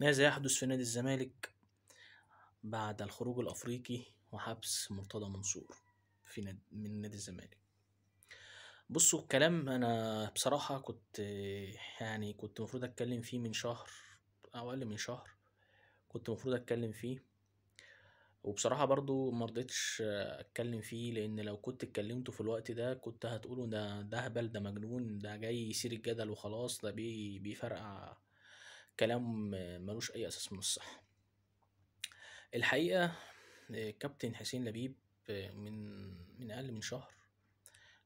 ماذا يحدث في نادي الزمالك بعد الخروج الأفريقي وحبس مرتضى منصور في نادي من نادي الزمالك بصوا الكلام أنا بصراحة كنت يعني كنت المفروض أتكلم فيه من شهر أو أقل من شهر كنت المفروض أتكلم فيه وبصراحة برضو مرضتش أتكلم فيه لأن لو كنت اتكلمته في الوقت ده كنت هتقوله ده ده هبل ده مجنون ده جاي يثير الجدل وخلاص ده بي بيفرقع كلام ملوش أي أساس من الصح الحقيقة كابتن حسين لبيب من من أقل من شهر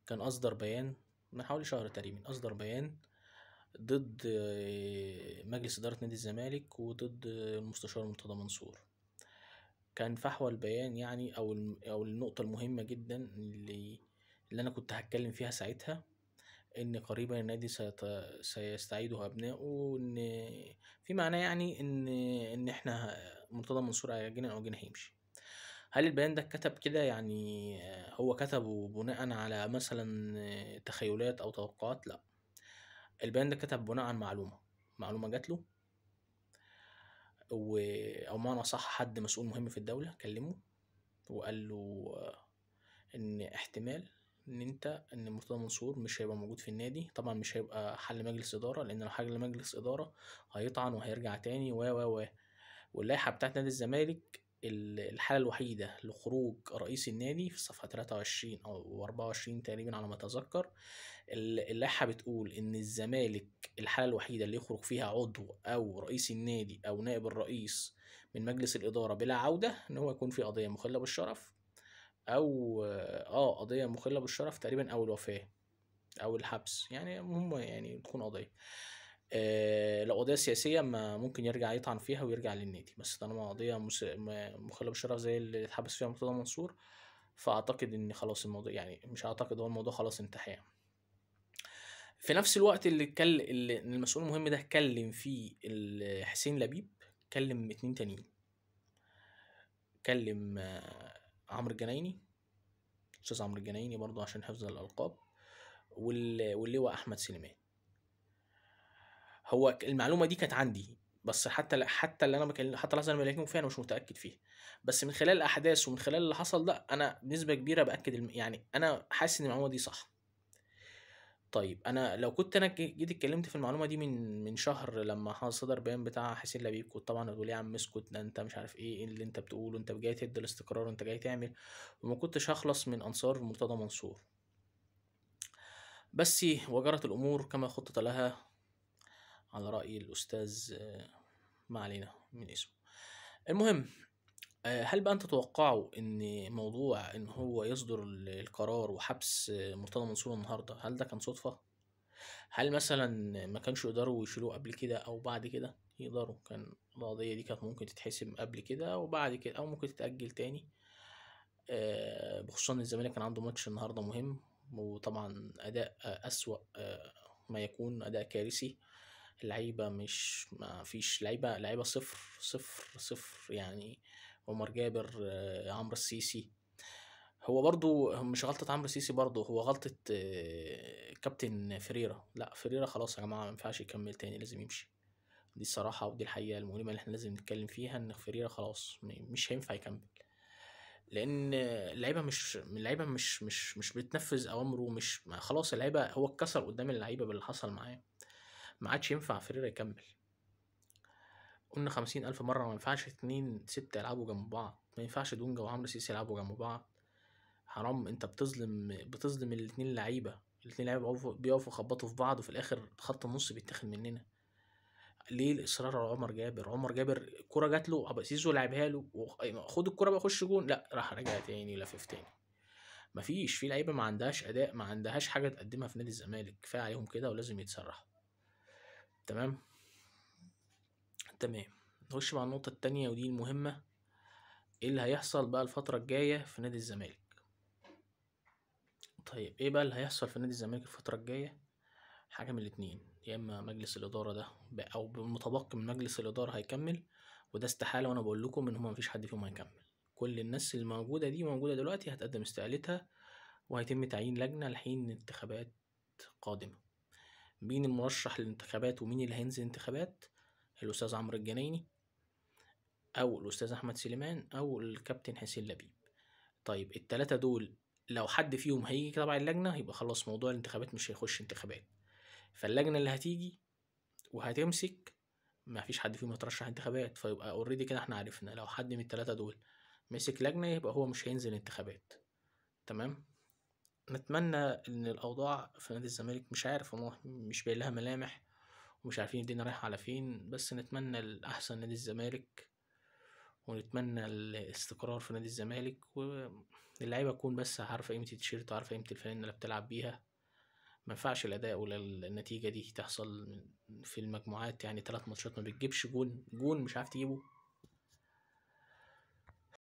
كان أصدر بيان من حوالي شهر تقريبا أصدر بيان ضد مجلس إدارة نادي الزمالك وضد المستشار مرتضى منصور كان فحوى البيان يعني أو أو النقطة المهمة جدا اللي اللي أنا كنت هتكلم فيها ساعتها إن قريبا النادي سيت... سيستعيده أبنائه وإن في معناه يعني إن إن إحنا مرتضى منصور هيجينا أو جينا هيمشي هل البيان ده اتكتب كده يعني هو كتبه بناء على مثلا تخيلات أو توقعات لأ البيان ده كتب بناء على معلومة معلومة جات له و... أو معنى صح حد مسؤول مهم في الدولة كلمه وقال له إن احتمال ان انت ان مرتضى منصور مش هيبقى موجود في النادي طبعا مش هيبقى حل مجلس اداره لان لو حل مجلس اداره هيطعن وهيرجع تاني و و و واللائحه بتاعت نادي الزمالك الحالة الوحيدة لخروج رئيس النادي في صفحة 23 أو 24 تقريبا على ما أتذكر اللائحة بتقول إن الزمالك الحالة الوحيدة اللي يخرج فيها عضو أو رئيس النادي أو نائب الرئيس من مجلس الإدارة بلا عودة إن هو يكون في قضية مخلة بالشرف او اه قضيه مخله بالشرف تقريبا او الوفاه او الحبس يعني المهم يعني تكون قضيه آه، لو قضيه سياسيه ما ممكن يرجع يطعن فيها ويرجع للنادي بس طالما قضيه مخله بالشرف زي اللي اتحبس فيها مرتضى منصور فاعتقد ان خلاص الموضوع يعني مش اعتقد هو الموضوع خلاص انتهى في نفس الوقت اللي اتكلم اللي المسؤول المهم ده اتكلم فيه حسين لبيب كلم اتنين تانيين كلم آه، عمرو الجنايني استاذ عمرو الجنايني برضو عشان حفظ الالقاب واللواء احمد سليمان هو المعلومه دي كانت عندي بس حتى حتى اللي انا بكلم حتى لحظه انا بكلمكم فيها انا مش متاكد فيها بس من خلال الاحداث ومن خلال اللي حصل ده انا بنسبه كبيره باكد الم... يعني انا حاسس ان المعلومه دي صح طيب أنا لو كنت أنا جيت اتكلمت في المعلومة دي من من شهر لمّا صدر بيان بتاع حسين لبيب كنت طبعًا هتقول إيه "يا عم اسكت، ده أنت مش عارف إيه، إيه اللي أنت بتقوله، أنت جاي تهِد الاستقرار وأنت جاي تعمل." وما كنتش اخلص من أنصار مرتضى منصور. بس وجرت الأمور كما خُطِّط لها على رأي الأستاذ ما علينا من اسمه. المهم آه، هل بقى انت تتوقعوا ان موضوع ان هو يصدر القرار وحبس مرتضى منصور النهارده هل ده كان صدفة؟ هل مثلا ما كانش يقدروا يشيلوه قبل كده او بعد كده يقدروا كان القضية دي كانت ممكن تتحسم قبل كده وبعد كده او ممكن تتأجل تاني بخصوص آه، بخصوصا ان الزمالك كان عنده ماتش النهارده مهم وطبعا اداء اسوأ آه، ما يكون اداء كارثي اللعيبة مش ما فيش لعيبة لعيبة صفر صفر صفر يعني عمر جابر آه، عمرو السيسي هو برضو مش غلطة عمرو السيسي برضو هو غلطة آه، كابتن فريرة لا فريرة خلاص يا جماعة ما ينفعش يكمل تاني لازم يمشي دي الصراحة ودي الحقيقة المؤلمة اللي احنا لازم نتكلم فيها ان فريرة خلاص مش هينفع يكمل لان اللعيبه مش اللعيبه مش مش مش بتنفذ اوامره مش خلاص اللعيبه هو اتكسر قدام اللعيبه باللي حصل معاه ما عادش ينفع فريرة يكمل قلنا خمسين ألف مرة ما ينفعش اتنين ست يلعبوا جنب بعض ما ينفعش دونجا وعمرو سيسي يلعبوا جنب بعض حرام انت بتظلم بتظلم الاتنين لعيبة الاتنين لعيبة بيقفوا خبطوا في بعض وفي الآخر خط النص بيتاخد مننا ليه الإصرار على عمر جابر عمر جابر الكرة جات له أبو سيزو لعبها له خد الكرة بقى خش جون لا راح رجع تاني لفف تاني مفيش في لعيبة ما عندهاش أداء ما عندهاش حاجة تقدمها في نادي الزمالك كفاية عليهم كده ولازم يتسرحوا تمام تمام نخش مع النقطة التانية ودي المهمة ايه اللي هيحصل بقى الفترة الجاية في نادي الزمالك طيب ايه بقى اللي هيحصل في نادي الزمالك الفترة الجاية حاجة من الاتنين يا اما مجلس الإدارة ده او المتبقي من مجلس الإدارة هيكمل وده استحالة وانا بقول لكم ان هما مفيش حد فيهم هيكمل كل الناس الموجودة دي موجودة دلوقتي هتقدم استقالتها وهيتم تعيين لجنة لحين انتخابات قادمة مين المرشح للانتخابات ومين اللي هينزل انتخابات الاستاذ عمرو الجنايني او الاستاذ احمد سليمان او الكابتن حسين لبيب طيب التلاتة دول لو حد فيهم هيجي تبع اللجنة يبقى خلاص موضوع الانتخابات مش هيخش انتخابات فاللجنة اللي هتيجي وهتمسك ما فيش حد فيهم هيترشح انتخابات فيبقى اوريدي كده احنا عرفنا لو حد من التلاتة دول مسك لجنة يبقى هو مش هينزل انتخابات تمام نتمنى ان الاوضاع في نادي الزمالك مش عارف مش باين لها ملامح مش عارفين الدنيا رايحة على فين بس نتمنى الأحسن نادي الزمالك ونتمنى الاستقرار في نادي الزمالك واللعيبة تكون بس عارفة قيمة التيشيرت وعارفة قيمة الفانلة اللي بتلعب بيها مينفعش الأداء ولا النتيجة دي تحصل في المجموعات يعني تلات ماتشات ما بتجيبش جون جون مش عارف تجيبه